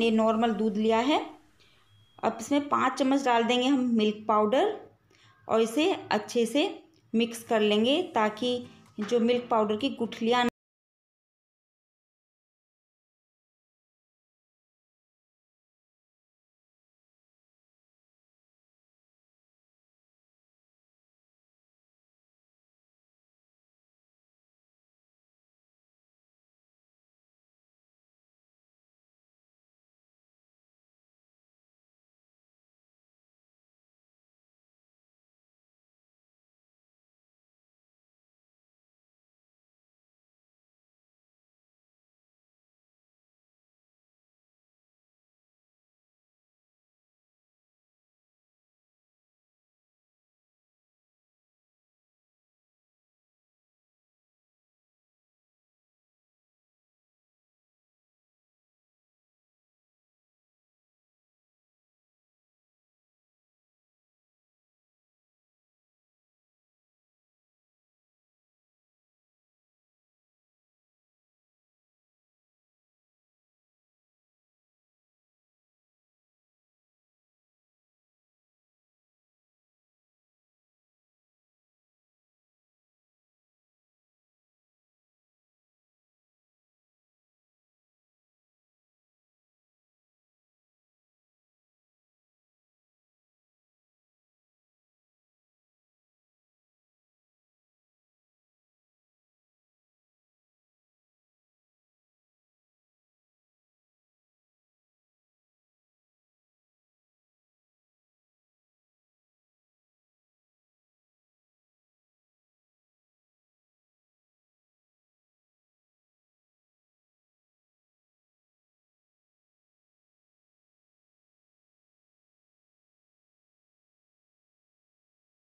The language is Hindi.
ने नॉर्मल दूध लिया है अब इसमें पाँच चम्मच डाल देंगे हम मिल्क पाउडर और इसे अच्छे से मिक्स कर लेंगे ताकि जो मिल्क पाउडर की गुठलियाँ